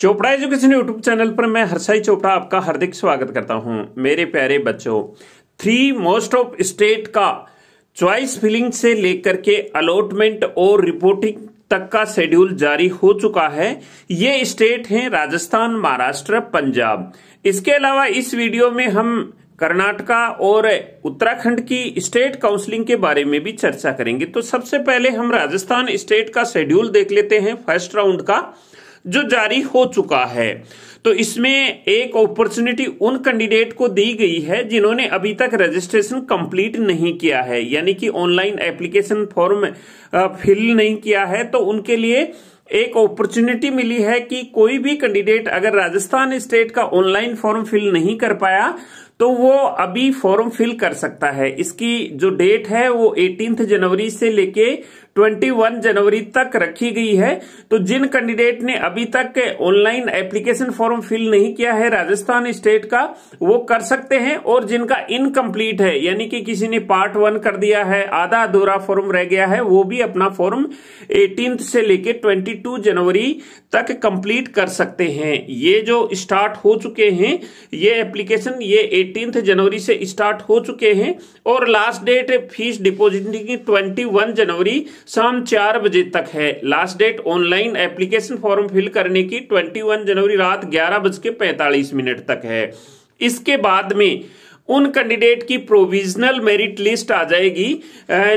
Chopra education YouTube channel पर मैं हर्षाई चोपड़ा आपका हार्दिक स्वागत करता हूं मेरे प्यारे बच्चों थ्री मोस्ट ऑफ स्टेट का चॉइस फिलिंग से लेकर के अलॉटमेंट और रिपोर्टिंग तक का शेड्यूल जारी हो चुका है ये स्टेट हैं राजस्थान महाराष्ट्र पंजाब इसके अलावा इस वीडियो में हम कर्नाटका और उत्तराखंड की स्टेट काउंसलिंग के बारे में भी चर्चा करेंगे तो सबसे पहले हम राजस्थान स्टेट का शेड्यूल देख लेते हैं फर्स्ट राउंड का जो जारी हो चुका है तो इसमें एक अपॉर्चुनिटी उन कैंडिडेट को दी गई है जिन्होंने अभी तक रजिस्ट्रेशन कंप्लीट नहीं किया है यानी कि ऑनलाइन एप्लीकेशन फॉर्म फिल नहीं किया है तो उनके लिए एक अपॉर्चुनिटी मिली है कि कोई भी कैंडिडेट अगर राजस्थान स्टेट का ऑनलाइन फॉर्म फिल नहीं कर पाया तो वो अभी फॉर्म फिल कर सकता है इसकी जो डेट है वो एटीनथ जनवरी से लेके 21 जनवरी तक रखी गई है तो जिन कैंडिडेट ने अभी तक ऑनलाइन एप्लीकेशन फॉर्म फिल नहीं किया है राजस्थान स्टेट का वो कर सकते हैं और जिनका इनकम्प्लीट है यानी कि किसी ने पार्ट वन कर दिया है आधा अधूरा फॉर्म रह गया है वो भी अपना फॉर्म एटीन से लेकर ट्वेंटी जनवरी तक कंप्लीट कर सकते हैं ये जो स्टार्ट हो चुके हैं ये एप्लीकेशन ये एटीन जनवरी से स्टार्ट हो चुके हैं और last date fees depositing twenty जनवरी शाम चार बजे तक है last date online application form fill करने की 21 जनवरी रात ग्यारह बज के पैंतालीस मिनट तक है इसके बाद में उन कैंडिडेट की प्रोविजनल मेरिट लिस्ट आ जाएगी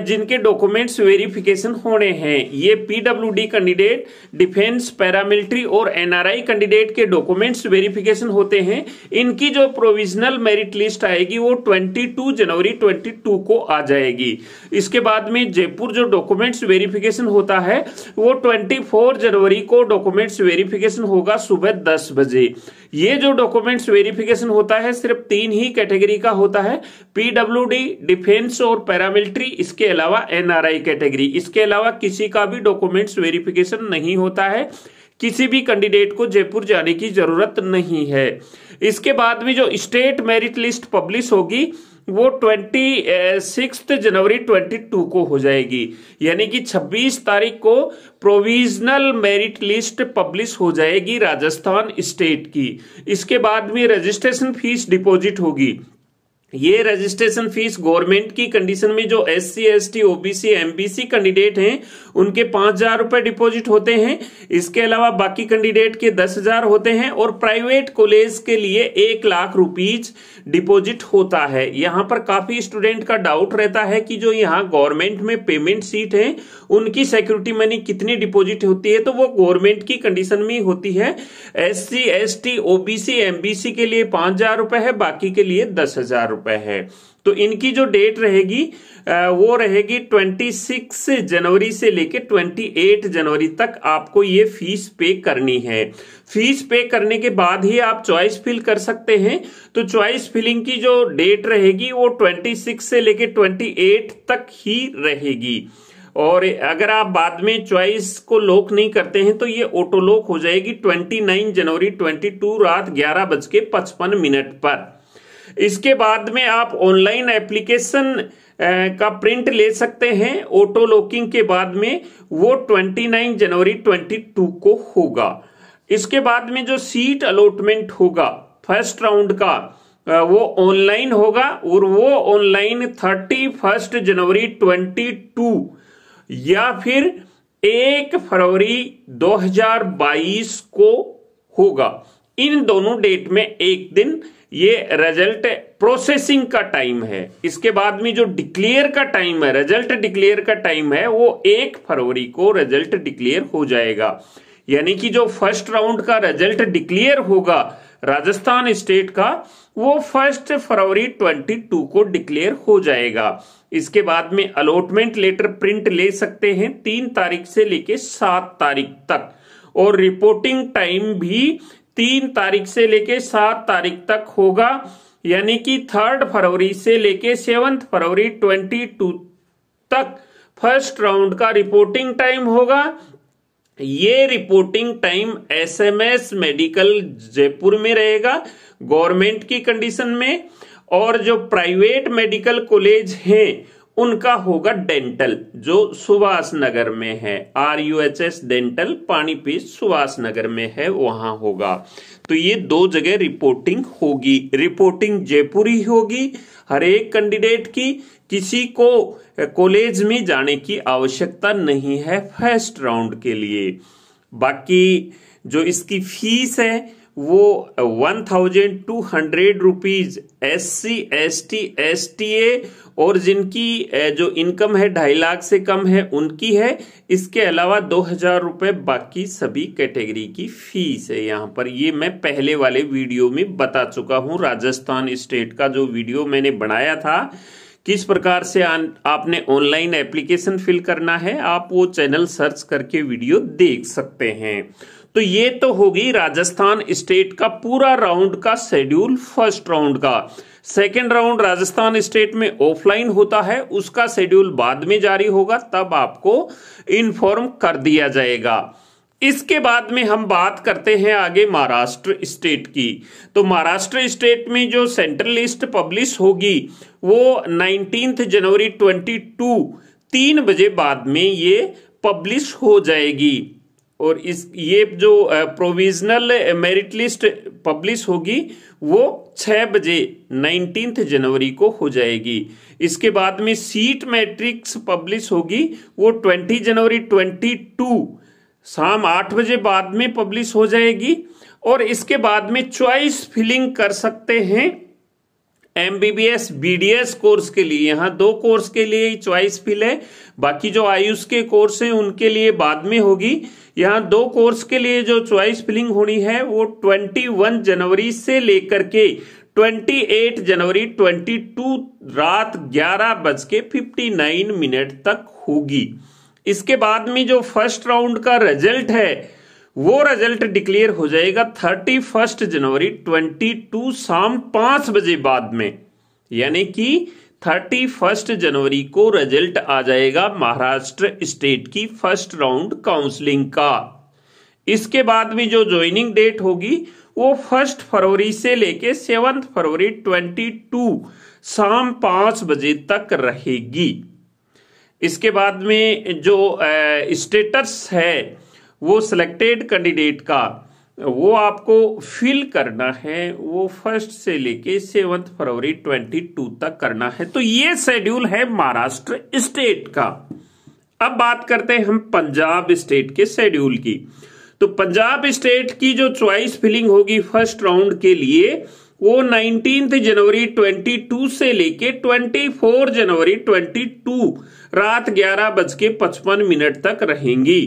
जिनके डॉक्यूमेंट्स वेरिफिकेशन होने हैं ये पीडब्ल्यूडी कैंडिडेट डिफेंस पैरामिलिट्री और एनआरआई कैंडिडेट के डॉक्यूमेंट्स वेरिफिकेशन होते हैं इनकी जो प्रोविजनल मेरिट लिस्ट आएगी वो 22 जनवरी 22 को आ जाएगी इसके बाद में जयपुर जो डॉक्यूमेंट्स वेरिफिकेशन होता है वो ट्वेंटी जनवरी को डॉक्यूमेंट्स वेरिफिकेशन होगा सुबह दस बजे ये जो डॉक्यूमेंट्स वेरिफिकेशन होता है सिर्फ तीन ही कैटेगरी कैटेगरी का होता है पीडब्ल्यूडी डिफेंस और पैरामिलिट्री इसके अलावा एनआरआई कैटेगरी इसके अलावा किसी का भी डॉक्यूमेंट्स वेरिफिकेशन नहीं होता है किसी भी कैंडिडेट को जयपुर जाने की जरूरत नहीं है इसके बाद में जो स्टेट मेरिट लिस्ट पब्लिश होगी वो ट्वेंटी सिक्स जनवरी ट्वेंटी टू को हो जाएगी यानी कि छब्बीस तारीख को प्रोविजनल मेरिट लिस्ट पब्लिश हो जाएगी राजस्थान स्टेट की इसके बाद में रजिस्ट्रेशन फीस डिपॉजिट होगी ये रजिस्ट्रेशन फीस गवर्नमेंट की कंडीशन में जो S C S T OBC MBC candidate हैं उनके पांच हजार रुपए डिपोजिट होते हैं इसके अलावा बाकी कैंडिडेट के दस हजार होते हैं और प्राइवेट कॉलेज के लिए एक लाख रुपीज डिपोजिट होता है यहाँ पर काफी स्टूडेंट का डाउट रहता है कि जो यहाँ गवर्नमेंट में पेमेंट सीट है उनकी सिक्योरिटी मनी कितनी डिपोजिट होती है तो वो गवर्नमेंट की कंडीशन में होती है S C S T OBC MBC के लिए पांच हजार रुपए है बाकी के लिए दस हजार रुपए है तो इनकी जो डेट रहेगी वो रहेगी 26 जनवरी से लेके 28 जनवरी तक आपको ये फीस पे करनी है फीस पे करने के बाद ही आप चॉइस फिल कर सकते हैं तो चॉइस फिलिंग की जो डेट रहेगी वो 26 से लेके 28 तक ही रहेगी और अगर आप बाद में चॉइस को लॉक नहीं करते हैं तो ये ऑटो लॉक हो जाएगी 29 जनवरी 22 रात ग्यारह बज के पचपन मिनट पर इसके बाद में आप ऑनलाइन एप्लीकेशन का प्रिंट ले सकते हैं ऑटो लॉकिंग के बाद में वो 29 जनवरी 22 को होगा इसके बाद में जो सीट अलॉटमेंट होगा फर्स्ट राउंड का वो ऑनलाइन होगा और वो ऑनलाइन थर्टी फर्स्ट जनवरी ट्वेंटी टू या फिर एक फरवरी 2022 को होगा इन दोनों डेट में एक दिन ये रिजल्ट प्रोसेसिंग का टाइम है इसके बाद में जो डिक्लेयर का टाइम है रिजल्ट डिक्लेयर का टाइम है वो एक फरवरी को रिजल्ट डिक्लेयर हो जाएगा यानी कि जो फर्स्ट राउंड का रिजल्ट डिक्लेयर होगा राजस्थान स्टेट का वो फर्स्ट फरवरी 22 को डिक्लेयर हो जाएगा इसके बाद में अलॉटमेंट लेटर प्रिंट ले सकते हैं तीन तारीख से लेके सात तारीख तक और रिपोर्टिंग टाइम भी तीन तारीख से लेके सात तारीख तक होगा यानी कि थर्ड फरवरी से लेके सेवंथ फरवरी ट्वेंटी टू तक फर्स्ट राउंड का रिपोर्टिंग टाइम होगा ये reporting time SMS medical Jaipur में रहेगा गवर्नमेंट की कंडीशन में और जो प्राइवेट मेडिकल कॉलेज हैं उनका होगा डेंटल जो सुभाष नगर में है R U H S dental Panipat Subhash Nagar में है वहां होगा तो ये दो जगह रिपोर्टिंग होगी रिपोर्टिंग जयपुरी होगी हर एक कैंडिडेट की किसी को कॉलेज में जाने की आवश्यकता नहीं है फर्स्ट राउंड के लिए बाकी जो इसकी फीस है वो one thousand two hundred rupees S C S T S T A और जिनकी जो इनकम है ढाई लाख से कम है उनकी है इसके अलावा दो हजार रुपए बाकी सभी कैटेगरी की फीस है यहां पर ये मैं पहले वाले वीडियो में बता चुका हूं राजस्थान स्टेट का जो वीडियो मैंने बनाया था किस प्रकार से आपने ऑनलाइन एप्लीकेशन फिल करना है आप वो चैनल सर्च करके वीडियो देख सकते हैं तो ये तो होगी राजस्थान स्टेट का पूरा राउंड का शेड्यूल फर्स्ट राउंड का सेकेंड राउंड राजस्थान स्टेट में ऑफलाइन होता है उसका शेड्यूल बाद में जारी होगा तब आपको इन्फॉर्म कर दिया जाएगा इसके बाद में हम बात करते हैं आगे महाराष्ट्र स्टेट की तो महाराष्ट्र स्टेट में जो सेंट्रल लिस्ट पब्लिश होगी वो नाइनटीन जनवरी 22 तीन बजे बाद में ये पब्लिश हो जाएगी और इस ये जो प्रोविजनल मेरिट लिस्ट पब्लिश होगी वो 6 बजे 19 जनवरी को हो जाएगी इसके बाद में सीट मैट्रिक्स पब्लिश होगी वो 20 जनवरी 22 शाम आठ बजे बाद में पब्लिश हो जाएगी और इसके बाद में चॉइस फिलिंग कर सकते हैं M B D S course के लिए यहाँ दो कोर्स के लिए ही चॉइस फिल है बाकी जो आयुष के कोर्स हैं उनके लिए बाद में होगी यहाँ दो कोर्स के लिए जो चॉइस फिलिंग होनी है वो ट्वेंटी वन जनवरी से लेकर के 28 जनवरी 22 रात ग्यारह बज के फिफ्टी मिनट तक होगी इसके बाद में जो फर्स्ट राउंड का रिजल्ट है वो रिजल्ट डिक्लेयर हो जाएगा थर्टी फर्स्ट जनवरी ट्वेंटी टू शाम पांच बजे बाद में यानी कि थर्टी फर्स्ट जनवरी को रिजल्ट आ जाएगा महाराष्ट्र स्टेट की फर्स्ट राउंड काउंसलिंग का इसके बाद भी जो ज्वाइनिंग डेट होगी वो फर्स्ट फरवरी से लेके सेवंथ फरवरी ट्वेंटी टू शाम पांच बजे तक रहेगी इसके बाद में जो स्टेटस है वो सिलेक्टेड कैंडिडेट का वो आपको फिल करना है वो फर्स्ट से लेके सेवंथ फरवरी ट्वेंटी टू तक करना है तो ये शेड्यूल है महाराष्ट्र स्टेट का अब बात करते हैं हम पंजाब स्टेट के शेड्यूल की तो पंजाब स्टेट की जो चॉइस फिलिंग होगी फर्स्ट राउंड के लिए वो नाइनटीन जनवरी 22 से लेके 24 जनवरी 22 रात ग्यारह बज के पचपन मिनट तक रहेंगी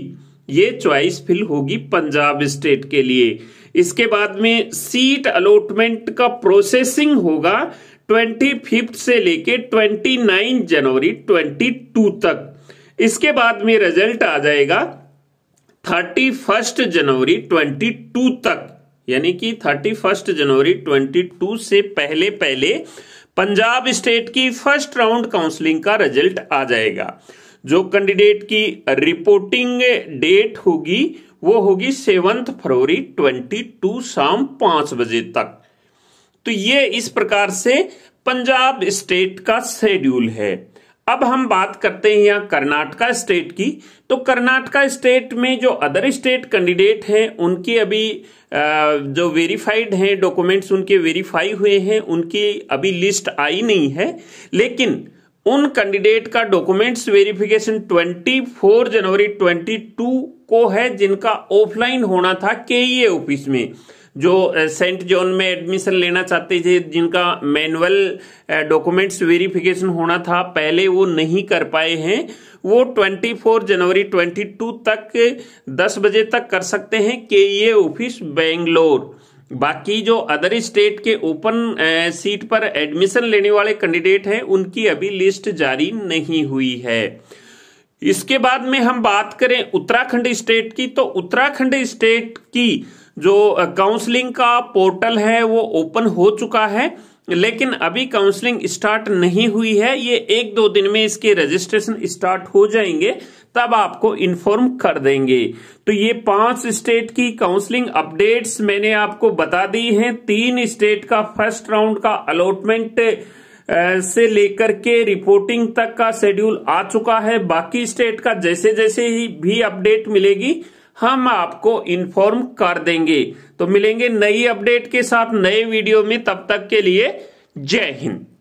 ये चॉइस फिल होगी पंजाब स्टेट के लिए इसके बाद में सीट अलॉटमेंट का प्रोसेसिंग होगा ट्वेंटी फिफ्थ से लेके 29 जनवरी 22 तक इसके बाद में रिजल्ट आ जाएगा थर्टी फर्स्ट जनवरी 22 तक यानी कि थर्टी फर्स्ट जनवरी ट्वेंटी टू से पहले पहले पंजाब स्टेट की फर्स्ट राउंड काउंसलिंग का रिजल्ट आ जाएगा जो कैंडिडेट की रिपोर्टिंग डेट होगी वो होगी सेवंथ फरवरी 22 शाम पांच बजे तक तो ये इस प्रकार से पंजाब स्टेट का शेड्यूल है अब हम बात करते हैं यहाँ कर्नाटका स्टेट की तो कर्नाटका स्टेट में जो अदर स्टेट कैंडिडेट हैं उनके अभी जो वेरीफाइड हैं डॉक्यूमेंट्स उनके वेरीफाई हुए हैं उनकी अभी लिस्ट आई नहीं है लेकिन उन कैंडिडेट का डॉक्यूमेंट्स वेरिफिकेशन 24 जनवरी 22 को है जिनका ऑफलाइन होना था के ऑफिस e में जो सेंट जॉन में एडमिशन लेना चाहते थे जिनका मैनुअल डॉक्यूमेंट्स वेरिफिकेशन होना था पहले वो नहीं कर पाए हैं वो 24 जनवरी 22 तक 10 बजे तक कर सकते हैं के ए ऑफिस बेंगलोर बाकी जो अदर स्टेट के ओपन सीट पर एडमिशन लेने वाले कैंडिडेट हैं उनकी अभी लिस्ट जारी नहीं हुई है इसके बाद में हम बात करें उत्तराखंड स्टेट की तो उत्तराखंड स्टेट की जो काउंसलिंग का पोर्टल है वो ओपन हो चुका है लेकिन अभी काउंसलिंग स्टार्ट नहीं हुई है ये एक दो दिन में इसके रजिस्ट्रेशन स्टार्ट हो जाएंगे तब आपको इन्फॉर्म कर देंगे तो ये पांच स्टेट की काउंसलिंग अपडेट्स मैंने आपको बता दी हैं तीन स्टेट का फर्स्ट राउंड का अलॉटमेंट से लेकर के रिपोर्टिंग तक का शेड्यूल आ चुका है बाकी स्टेट का जैसे जैसे ही भी अपडेट मिलेगी हम आपको इन्फॉर्म कर देंगे तो मिलेंगे नई अपडेट के साथ नए वीडियो में तब तक के लिए जय हिंद